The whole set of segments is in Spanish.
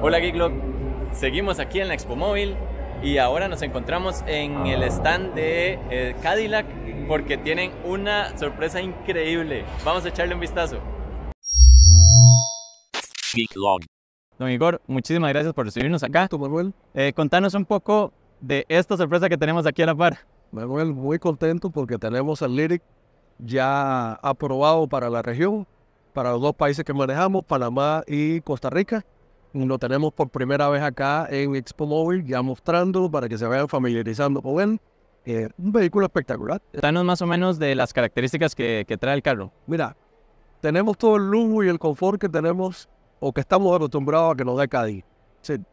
Hola Geeklog, seguimos aquí en la Expo Móvil y ahora nos encontramos en el stand de eh, Cadillac porque tienen una sorpresa increíble. Vamos a echarle un vistazo. Don Igor, muchísimas gracias por recibirnos acá. ¿Tú, Manuel? Eh, contanos un poco de esta sorpresa que tenemos aquí a la par. Manuel, muy contento porque tenemos el Lyric ya aprobado para la región, para los dos países que manejamos, Panamá y Costa Rica lo tenemos por primera vez acá en Expo Mobile ya mostrándolo para que se vayan familiarizando con pues él. Eh, un vehículo espectacular. Danos más o menos de las características que, trae el carro. Mira, tenemos todo el lujo y el confort que tenemos o que estamos acostumbrados a que nos dé Cádiz.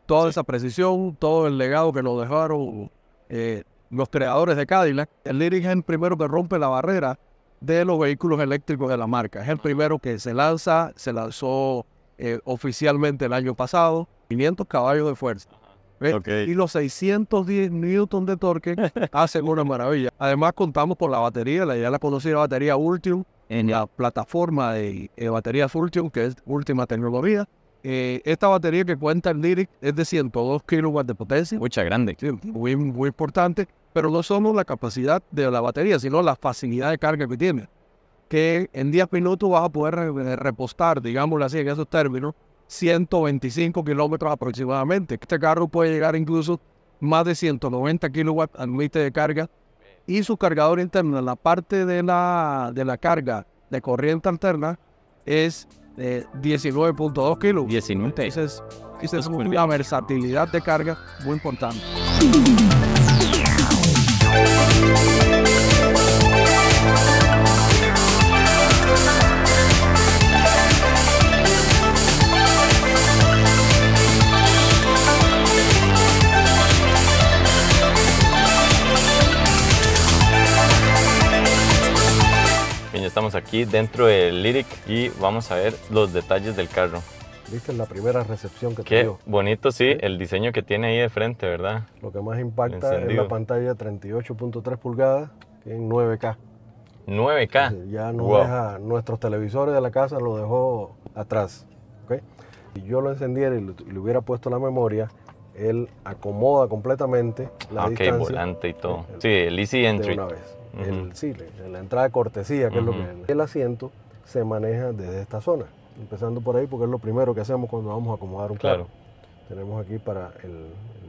toda esa precisión, todo el legado que nos dejaron eh, los creadores de Cadillac. El Lyric es el primero que rompe la barrera de los vehículos eléctricos de la marca. Es el primero que se lanza, se lanzó eh, oficialmente el año pasado, 500 caballos de fuerza. Y los 610 newton de torque hacen una maravilla. Además contamos por la batería, la ya la conocida batería Ultium, en la plataforma de, baterías Ultium, que es última tecnología. Eh, esta batería que cuenta el Lyric es de 102 kilowatts de potencia. Mucha grande. muy, muy importante, pero no somos la capacidad de la batería, sino la facilidad de carga que tiene que en 10 minutos vas a poder repostar, digámoslo así, en esos términos, 125 kilómetros aproximadamente. Este carro puede llegar incluso más de 190 kilowatts al de carga y su cargador interno, la parte de la, de la carga de corriente alterna es eh, de 19.2 kilos. 19. Entonces, esa es una versatilidad de carga muy importante. aquí dentro del Lyric y vamos a ver los detalles del carro. ¿Viste la primera recepción que bonito, sí, el diseño que tiene ahí de frente, ¿verdad? Lo que más impacta es la pantalla 38.3 pulgadas en 9K. 9K. ya no deja nuestros televisores de la casa, lo dejó atrás. ¿okay? Si yo lo encendiera y le hubiera puesto la memoria, él acomoda completamente la ah, volante y todo. sí, el easy entry la entrada de cortesía, que es lo que El asiento se maneja desde esta zona, empezando por ahí porque es lo primero que hacemos cuando vamos a acomodar un claro. carro. Tenemos aquí para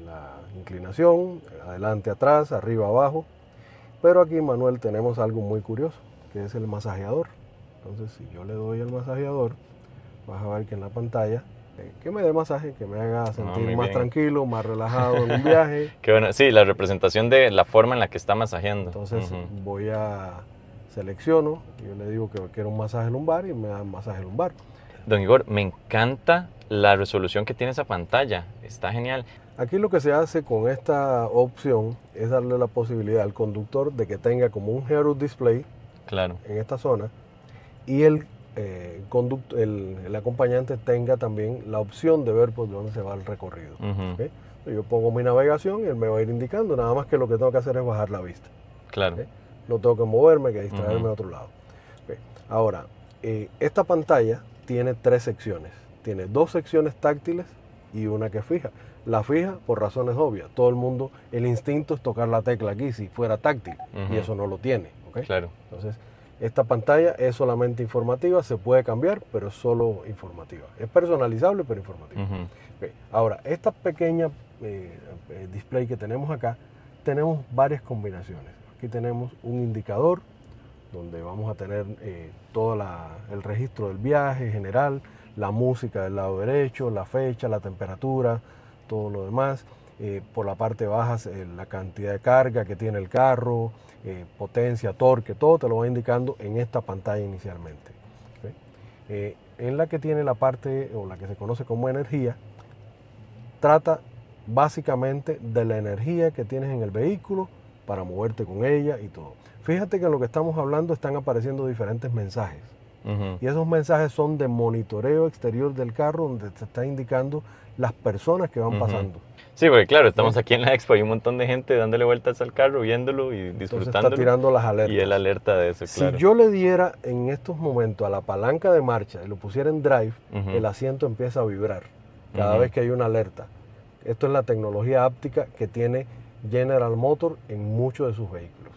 la inclinación, adelante, atrás, arriba, abajo. Pero aquí, Manuel, tenemos algo muy curioso, que es el masajeador. Entonces, si yo le doy el masajeador, vas a ver que en la pantalla este, que me dé masaje, que me haga ah, sentir más tranquilo, más relajado en un viaje. sí, la representación de la forma en la que está masajeando. Entonces voy a selecciono, yo le digo que quiero un masaje lumbar y me da masaje lumbar. Don Igor, me encanta la resolución que tiene esa pantalla, está genial. Aquí lo que se hace con esta opción es darle la posibilidad al conductor de que tenga como un head display claro. en esta zona y el eh, el, acompañante tenga también la opción de ver por dónde se va el recorrido. Yo pongo mi navegación y él me va a ir indicando, nada más que lo que tengo que hacer es bajar la vista. Claro. No tengo que moverme, que distraerme a otro lado. Ahora, eh, esta pantalla tiene tres secciones. Tiene dos secciones táctiles y una que es fija. La fija por razones obvias. Todo el mundo, el instinto es tocar la tecla aquí si fuera táctil y eso no lo tiene. Claro. Entonces, esta pantalla es solamente informativa, se puede cambiar, pero es solo informativa. Es personalizable, pero informativa. Ahora, esta pequeña eh, eh, display que tenemos acá, tenemos varias combinaciones. Aquí tenemos un indicador donde vamos a tener eh, todo el registro del viaje general, la música del lado derecho, la fecha, la temperatura, todo lo demás. Eh, por la parte baja eh, la cantidad de carga que tiene el carro, eh, potencia, torque, todo te lo va indicando en esta pantalla inicialmente. en la que tiene la parte o la que se conoce como energía, trata básicamente de la energía que tienes en el vehículo para moverte con ella y todo. Fíjate que en lo que estamos hablando están apareciendo diferentes mensajes. Y esos mensajes son de monitoreo exterior del carro donde te está indicando las personas que van pasando. Sí, porque claro, estamos aquí en la expo y un montón de gente dándole vueltas al carro, viéndolo y disfrutándolo. Está tirando las alertas. Y el alerta de eso, claro. Si yo le diera en estos momentos a la palanca de marcha y lo pusiera en drive, el asiento empieza a vibrar cada vez que hay una alerta. Esto es la tecnología áptica que tiene General Motor en muchos de sus vehículos.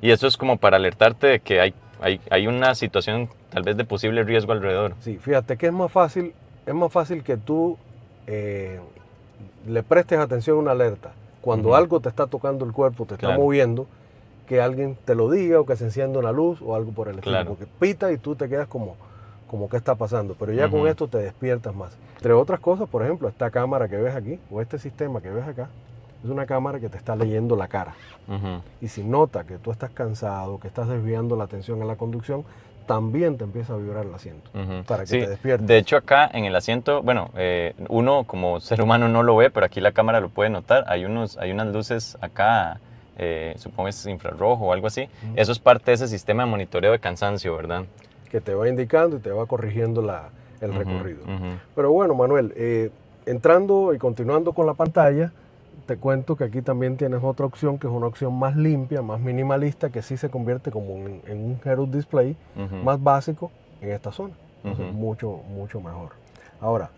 Y eso es como para alertarte de que hay, hay, una situación tal vez de posible riesgo alrededor. Sí, fíjate que es más fácil, es más fácil que tú... Eh, le prestes atención a una alerta. Cuando algo te está tocando el cuerpo, te está moviendo, que alguien te lo diga o que se encienda una luz o algo por el estilo. Claro. Porque pita y tú te quedas como, como qué está pasando. Pero ya con esto te despiertas más. Entre otras cosas, por ejemplo, esta cámara que ves aquí o este sistema que ves acá es una cámara que te está leyendo la cara. Y si nota que tú estás cansado, que estás desviando la atención a la conducción, también te empieza a vibrar el asiento para que te despiertes. De hecho, acá en el asiento, bueno, eh, uno como ser humano no lo ve, pero aquí la cámara lo puede notar. Hay, unos, hay unas luces acá, eh, supongo es infrarrojo o algo así. Eso es parte de ese sistema de monitoreo de cansancio, ¿verdad? Que te va indicando y te va corrigiendo la, el recorrido. Pero bueno, Manuel, eh, entrando y continuando con la pantalla te cuento que aquí también tienes otra opción que es una opción más limpia, más minimalista, que sí se convierte como en, un head display más básico en esta zona. mucho, mucho mejor. Ahora,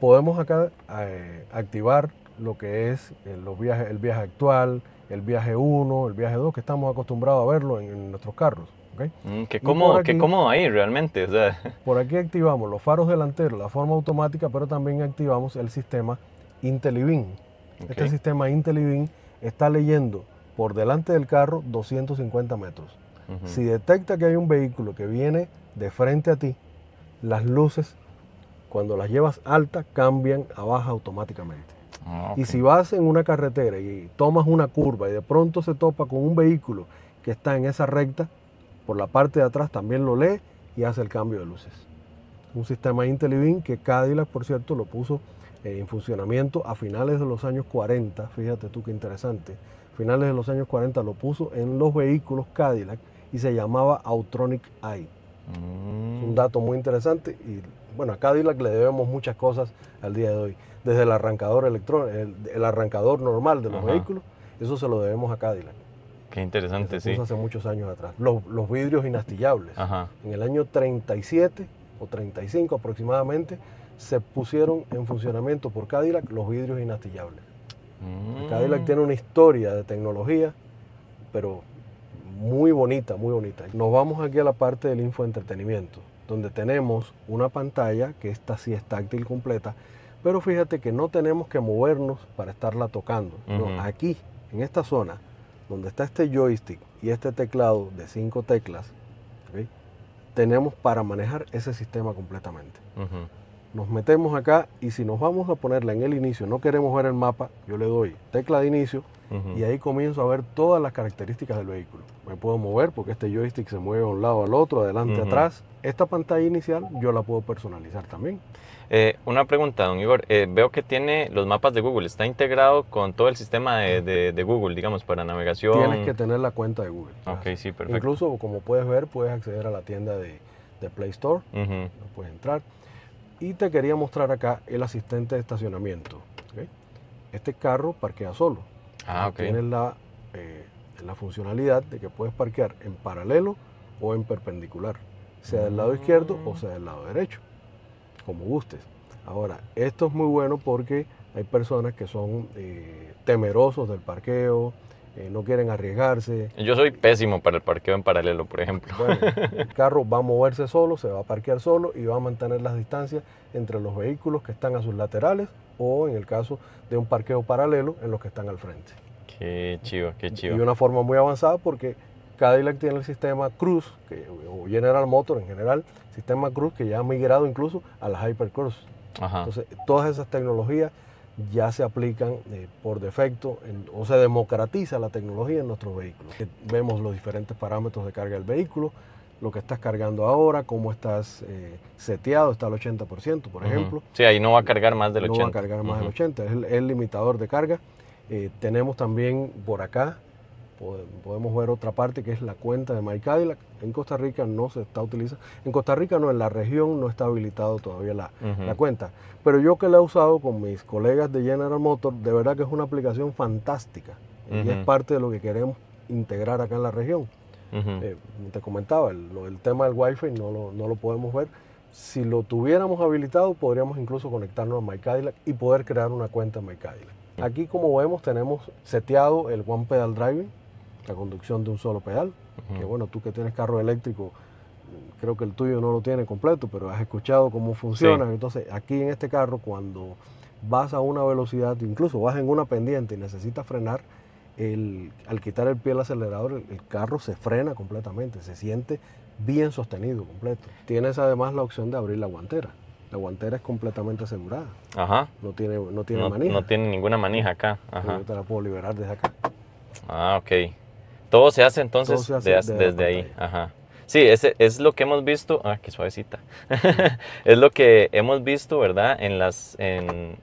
podemos acá eh, activar lo que es eh, los viajes, el viaje actual, el viaje 1, el viaje 2, que estamos acostumbrados a verlo en, nuestros carros. Mm, que cómodo, que qué cómodo ahí realmente. Por aquí activamos los faros delanteros, la forma automática, pero también activamos el sistema IntelliBeam este sistema IntelliBeam está leyendo por delante del carro 250 metros. Si detecta que hay un vehículo que viene de frente a ti, las luces, cuando las llevas altas, cambian a baja automáticamente. Ah, y si vas en una carretera y tomas una curva y de pronto se topa con un vehículo que está en esa recta, por la parte de atrás también lo lee y hace el cambio de luces. Un sistema IntelliBeam que Cadillac, por cierto, lo puso eh, en funcionamiento a finales de los años 40, fíjate tú qué interesante, finales de los años 40 lo puso en los vehículos Cadillac y se llamaba Autronic Eye. Un mm. dato muy interesante y bueno, a Cadillac le debemos muchas cosas al día de hoy. Desde el arrancador electrónico, el, arrancador normal de los vehículos, eso se lo debemos a Cadillac. Qué interesante, sí. hace muchos años atrás. Los, vidrios inastillables. En el año 37 o 35 aproximadamente, se pusieron en funcionamiento por Cadillac los vidrios inastillables. Mm. Cadillac tiene una historia de tecnología, pero muy bonita, muy bonita. Nos vamos aquí a la parte del infoentretenimiento, donde tenemos una pantalla que esta sí es táctil completa, pero fíjate que no tenemos que movernos para estarla tocando. aquí, en esta zona, donde está este joystick y este teclado de cinco teclas, tenemos para manejar ese sistema completamente nos metemos acá y si nos vamos a ponerla en el inicio, no queremos ver el mapa, yo le doy tecla de inicio y ahí comienzo a ver todas las características del vehículo. Me puedo mover porque este joystick se mueve de un lado al otro, adelante, atrás. Esta pantalla inicial yo la puedo personalizar también. Eh, una pregunta, don Igor. Eh, veo que tiene los mapas de Google. ¿Está integrado con todo el sistema de, de, Google, digamos, para navegación? Tienes que tener la cuenta de Google. Ok, sí, perfecto. Incluso, como puedes ver, puedes acceder a la tienda de, de Play Store. Puedes entrar. Y te quería mostrar acá el asistente de estacionamiento. Este carro parquea solo. Ah, Tiene eh, la, funcionalidad de que puedes parquear en paralelo o en perpendicular, sea del lado izquierdo o sea del lado derecho, como gustes. Ahora, esto es muy bueno porque hay personas que son eh, temerosos del parqueo, eh, no quieren arriesgarse. Yo soy pésimo para el parqueo en paralelo, por ejemplo. el carro va a moverse solo, se va a parquear solo y va a mantener las distancias entre los vehículos que están a sus laterales o en el caso de un parqueo paralelo en los que están al frente. Qué chivo, qué chivo. Y una forma muy avanzada porque Cadillac tiene el sistema Cruz, que, o General Motor en general, sistema Cruz que ya ha migrado incluso a las Hypercruz. Entonces, todas esas tecnologías ya se aplican eh, por defecto o se democratiza la tecnología en nuestros vehículos. Eh, vemos los diferentes parámetros de carga del vehículo, lo que estás cargando ahora, cómo estás eh, seteado, está al 80%, por ejemplo. Sí, ahí no va a cargar más del 80%. No va a cargar más del 80%, es el, limitador de carga. tenemos también por acá podemos ver otra parte que es la cuenta de MyCadillac. En Costa Rica no se está utilizando. En Costa Rica no, en la región no está habilitado todavía la, cuenta. Pero yo que la he usado con mis colegas de General Motors, de verdad que es una aplicación fantástica. Y es parte de lo que queremos integrar acá en la región. Eh, te comentaba, el, tema del Wi-Fi no lo, no lo podemos ver. Si lo tuviéramos habilitado, podríamos incluso conectarnos a MyCadillac y poder crear una cuenta en MyCadillac. Mm. Aquí, como vemos, tenemos seteado el One Pedal Driving, la conducción de un solo pedal. Que bueno, tú que tienes carro eléctrico, creo que el tuyo no lo tiene completo, pero has escuchado cómo funciona. Entonces, aquí en este carro, cuando vas a una velocidad, incluso vas en una pendiente y necesitas frenar, el, al quitar el pie del acelerador, el, carro se frena completamente, se siente bien sostenido, completo. Tienes además la opción de abrir la guantera. La guantera es completamente asegurada. No tiene, no tiene manija. No tiene ninguna manija acá. Yo te la puedo liberar desde acá. Ah, ok. Todo se hace entonces desde, ahí. Ajá. Sí, ese es lo que hemos visto. Ah, qué suavecita. es lo que hemos visto, ¿verdad? En las, en,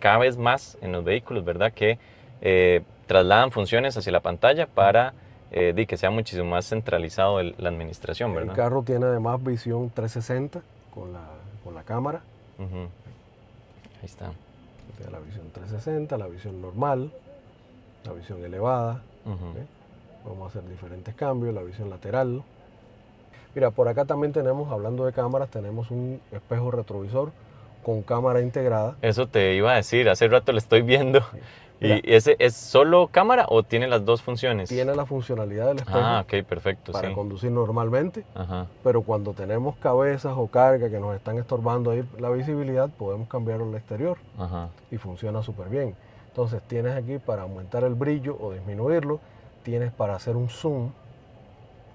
cada vez más en los vehículos, ¿verdad? Que eh, trasladan funciones hacia la pantalla para eh, que sea muchísimo más centralizado la administración, ¿verdad? El carro tiene además visión 360 con la, con la cámara. Ahí está. la visión 360, la visión normal, la visión elevada. Vamos a hacer diferentes cambios, la visión lateral. Mira, por acá también tenemos, hablando de cámaras, tenemos un espejo retrovisor con cámara integrada. Eso te iba a decir, hace rato le estoy viendo. ¿Y ese es solo cámara o tiene las dos funciones? Tiene la funcionalidad del espejo. Ah, perfecto. Para conducir normalmente, pero cuando tenemos cabezas o carga que nos están estorbando ahí la visibilidad, podemos cambiarlo al exterior y funciona súper bien. Entonces tienes aquí para aumentar el brillo o disminuirlo tienes para hacer un zoom,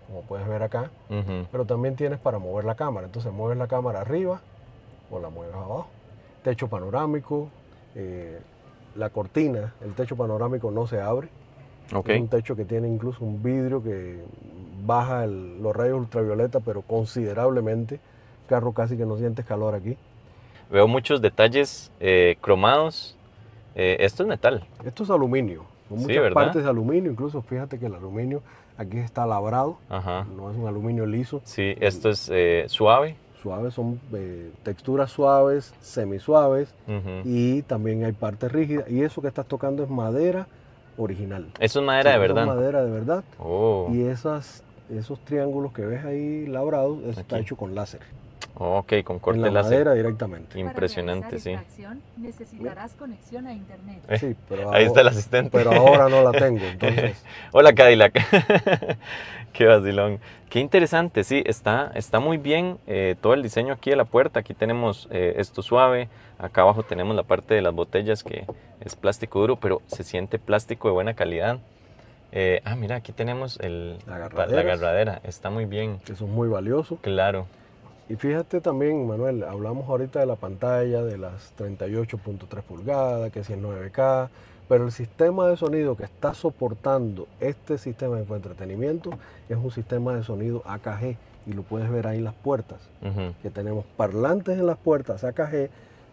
como puedes ver acá, pero también tienes para mover la cámara. Entonces mueves la cámara arriba o la mueves abajo. Techo panorámico, eh, la cortina, el techo panorámico no se abre. Okay. Es un techo que tiene incluso un vidrio que baja los rayos ultravioleta, pero considerablemente. Carro casi que no sientes calor aquí. Veo muchos detalles eh, cromados. Eh, esto es metal. Esto es aluminio. Con muchas partes de aluminio, incluso fíjate que el aluminio aquí está labrado, no es un aluminio liso. Sí, esto es suave. Eh, suave. Suaves son eh, texturas suaves, semisuaves y también hay partes rígidas. Y eso que estás tocando es madera original. Eso es madera de verdad. Es madera de verdad. Y esas, esos triángulos que ves ahí labrados, eso está hecho con láser. Ok, con corte en la madera directamente. Impresionante, sí. Necesitarás conexión a internet. Eh, ahí está el asistente. Pero ahora no la tengo, entonces. Hola Cadillac. Qué basilón. Qué interesante, sí, está, está muy bien eh, todo el diseño aquí de la puerta. Aquí tenemos eh, esto suave, acá abajo tenemos la parte de las botellas que es plástico duro, pero se siente plástico de buena calidad. ah, mira, aquí tenemos el, la, la agarradera. Está muy bien. Eso es muy valioso. Claro. Y fíjate también, Manuel, hablamos ahorita de la pantalla, de las 38.3 pulgadas, que es 9K, pero el sistema de sonido que está soportando este sistema de entretenimiento es un sistema de sonido AKG y lo puedes ver ahí en las puertas, que tenemos parlantes en las puertas AKG,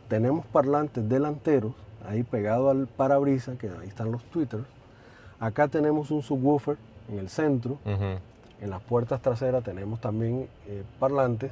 tenemos parlantes delanteros ahí pegado al parabrisa, que ahí están los tweeters. Acá tenemos un subwoofer en el centro. En las puertas traseras tenemos también eh, parlantes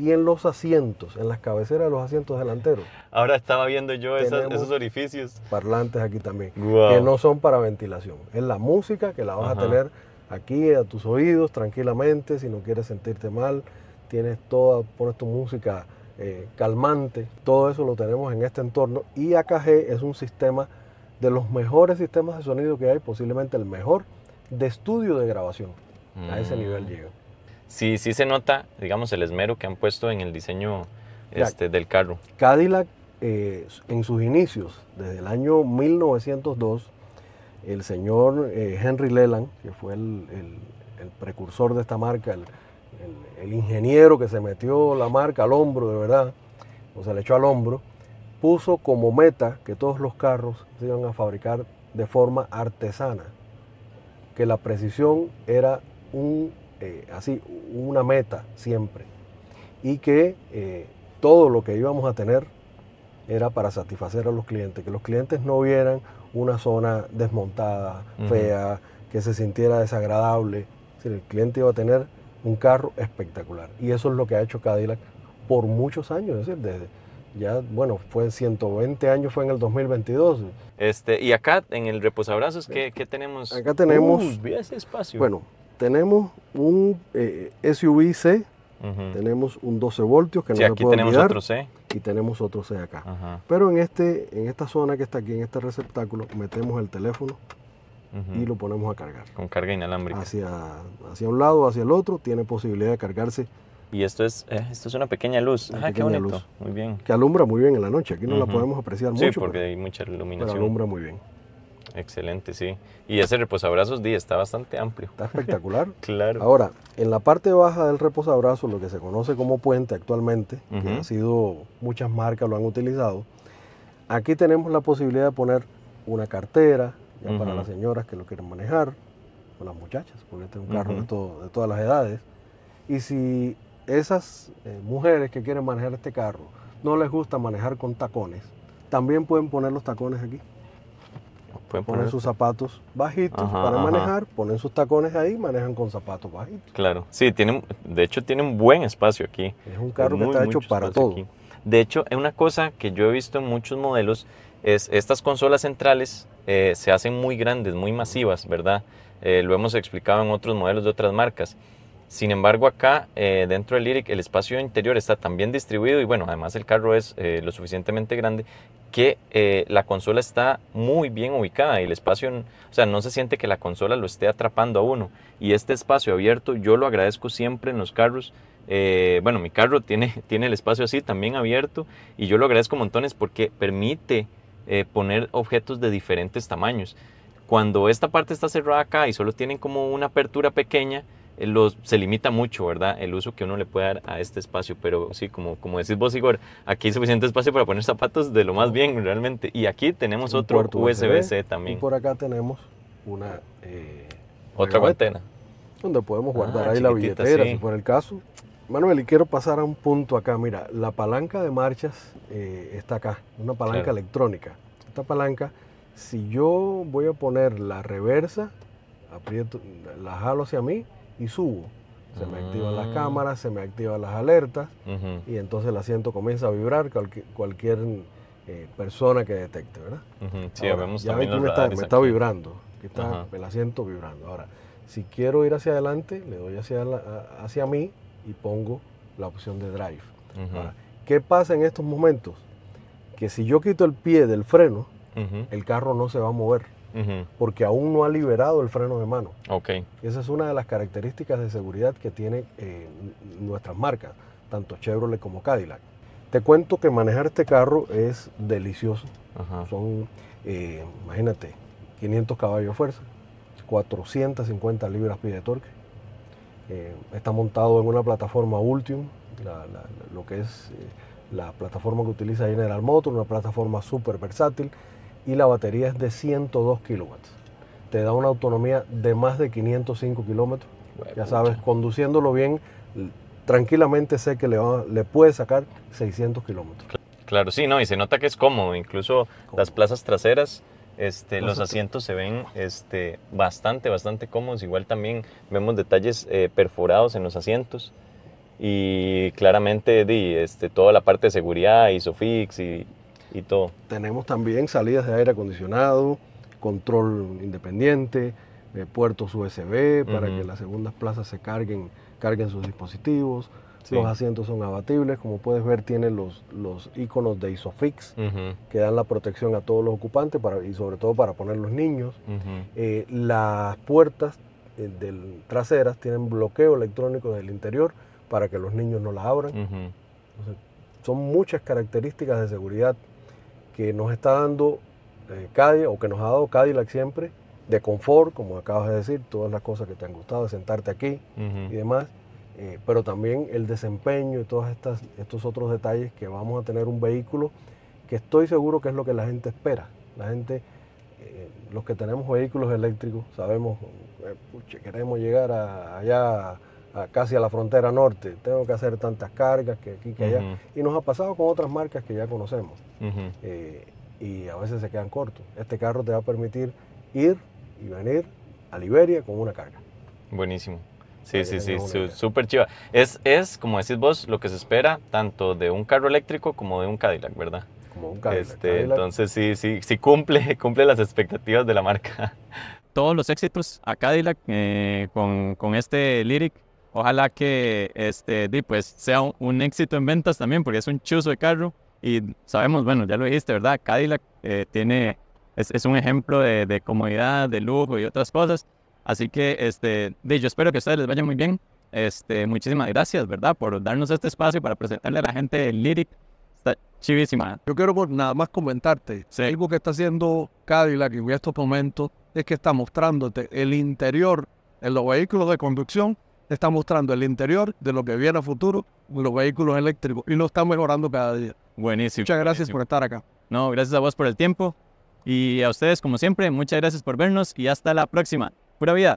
y en los asientos, en las cabeceras de los asientos delanteros. Ahora estaba viendo yo esos orificios. Parlantes aquí también, que no son para ventilación. Es la música que la vas a tener aquí a tus oídos tranquilamente, si no quieres sentirte mal, tienes toda, pones tu música eh, calmante, todo eso lo tenemos en este entorno y AKG es un sistema de los mejores sistemas de sonido que hay, posiblemente el mejor de estudio de grabación. A ese mm. nivel llega sí, sí se nota, digamos, el esmero que han puesto en el diseño este, del carro. Cadillac, eh, en sus inicios, desde el año 1902, el señor eh, Henry Leland, que fue el, precursor de esta marca, el, ingeniero que se metió la marca al hombro, de verdad, o sea, le echó al hombro, puso como meta que todos los carros se iban a fabricar de forma artesana, que la precisión era un eh, así una meta siempre y que eh, todo lo que íbamos a tener era para satisfacer a los clientes, que los clientes no vieran una zona desmontada, fea, que se sintiera desagradable. el cliente iba a tener un carro espectacular. Y eso es lo que ha hecho Cadillac por muchos años, es decir, desde, ya, bueno, fue 120 años, fue en el 2022. Este, y acá en el reposabrazos, ¿qué, qué tenemos? Acá tenemos... espacio. Bueno, tenemos un eh, SUV C, tenemos un 12 voltios que no se puede tenemos otro C. Y tenemos otro C acá. Pero en, este, en esta zona que está aquí, en este receptáculo, metemos el teléfono y lo ponemos a cargar. Con carga inalámbrica. Hacia, hacia un lado, hacia el otro, tiene posibilidad de cargarse. Y esto es, eh, esto es una pequeña luz. Una ah, muy bien. Que alumbra muy bien en la noche. Aquí no la podemos apreciar mucho. Sí, porque hay mucha iluminación. Pero alumbra muy bien. Excelente, sí. Y ese reposabrazos día está bastante amplio. Está espectacular. claro. Ahora, en la parte baja del reposabrazo, lo que se conoce como puente actualmente, que ha sido muchas marcas lo han utilizado, aquí tenemos la posibilidad de poner una cartera para las señoras que lo quieren manejar, o las muchachas, porque este es un carro de, todas las edades. Y si esas eh, mujeres que quieren manejar este carro no les gusta manejar con tacones, también pueden poner los tacones aquí. Pueden ponen poner... sus zapatos bajitos para manejar, ponen sus tacones ahí, manejan con zapatos bajitos. Claro, sí, tienen, de hecho tienen buen espacio aquí. Es un carro que está hecho para todo. De hecho, es una cosa que yo he visto en muchos modelos, es estas consolas centrales eh, se hacen muy grandes, muy masivas, ¿verdad? Eh, lo hemos explicado en otros modelos de otras marcas. Sin embargo, acá eh, dentro del Lyric el espacio interior está tan bien distribuido y bueno, además el carro es eh, lo suficientemente grande que eh, la consola está muy bien ubicada y el espacio, o sea, no se siente que la consola lo esté atrapando a uno. Y este espacio abierto yo lo agradezco siempre en los carros. bueno, mi carro tiene, tiene el espacio así también abierto y yo lo agradezco montones porque permite poner objetos de diferentes tamaños. Cuando esta parte está cerrada acá y solo tienen como una apertura pequeña, se limita mucho, ¿verdad? El uso que uno le puede dar a este espacio, pero sí, como, como decís vos, Igor, aquí hay suficiente espacio para poner zapatos de lo más bien realmente. Y aquí tenemos otro USB-C también. Y por acá tenemos una... Eh, Otra guantena. Donde podemos ah, guardar ahí la billetera, por si fuera el caso. Manuel, y quiero pasar a un punto acá. Mira, la palanca de marchas eh, está acá, una palanca electrónica. Esta palanca, si yo voy a poner la reversa, aprieto, la jalo hacia mí, y subo. Se me activan las ah. cámaras, se me activan las alertas y entonces el asiento comienza a vibrar cualquier, eh, persona que detecte, ¿verdad? Sí, ya ve que me está, vibrando, está el asiento vibrando. Ahora, si quiero ir hacia adelante, le doy hacia, hacia mí y pongo la opción de drive. ¿qué pasa en estos momentos? Que si yo quito el pie del freno, el carro no se va a mover porque aún no ha liberado el freno de mano. Esa es una de las características de seguridad que tienen eh, nuestras marcas, tanto Chevrolet como Cadillac. Te cuento que manejar este carro es delicioso. Son, eh, imagínate, 500 caballos de fuerza, 450 libras-pie de torque. Eh, está montado en una plataforma Ultium, lo que es la plataforma que utiliza General Motors, una plataforma súper versátil y la batería es de 102 kilowatts. Te da una autonomía de más de 505 kilómetros. Ya sabes, conduciéndolo bien, tranquilamente sé que le, le puede sacar 600 kilómetros. Claro, sí, no, y se nota que es cómodo, incluso las plazas traseras. Este, los asientos se ven este, bastante, bastante cómodos. Igual también vemos detalles eh, perforados en los asientos. Y claramente di, este, toda la parte de seguridad, ISOFIX y y todo. Tenemos también salidas de aire acondicionado, control independiente, eh, puertos USB para que las segundas plazas se carguen, carguen sus dispositivos. Los asientos son abatibles, como puedes ver tiene los, los iconos de Isofix que dan la protección a todos los ocupantes para, y sobre todo para poner los niños. Eh, las puertas eh, traseras tienen bloqueo electrónico del interior para que los niños no las abran. son muchas características de seguridad que nos está dando eh, Cadillac, o que nos ha dado Cadillac siempre, de confort, como acabas de decir, todas las cosas que te han gustado, de sentarte aquí y demás, eh, pero también el desempeño y todos estos otros detalles que vamos a tener un vehículo que estoy seguro que es lo que la gente espera. La gente, eh, los que tenemos vehículos eléctricos, sabemos, queremos llegar a, allá casi a la frontera norte. Tengo que hacer tantas cargas que aquí, que allá. Y nos ha pasado con otras marcas que ya conocemos. Eh, y a veces se quedan cortos. Este carro te va a permitir ir y venir a Liberia con una carga. Buenísimo. Sí, sí, sí, súper chiva. Es, es, como decís vos, lo que se espera tanto de un carro eléctrico como de un Cadillac, ¿verdad? Como este, Entonces sí, sí, sí cumple, cumple las expectativas de la marca. Todos los éxitos a Cadillac eh, con, con este Lyric Ojalá que este, pues, sea un, éxito en ventas también, porque es un chuzo de carro. Y sabemos, bueno, ya lo dijiste, ¿verdad? Cadillac eh, tiene, es, es, un ejemplo de, comodidad, de lujo y otras cosas. Así que este, yo espero que a ustedes les vaya muy bien. Este, muchísimas gracias, ¿verdad? Por darnos este espacio para presentarle a la gente el Lyric. Está chivísima. Yo quiero por nada más comentarte. si Algo que está haciendo Cadillac en estos momentos es que está mostrándote el interior en los vehículos de conducción está mostrando el interior de lo que viene a futuro los vehículos eléctricos y lo está mejorando cada día. Buenísimo. Muchas gracias por estar acá. No, gracias a vos por el tiempo y a ustedes como siempre, muchas gracias por vernos y hasta la próxima. Pura vida.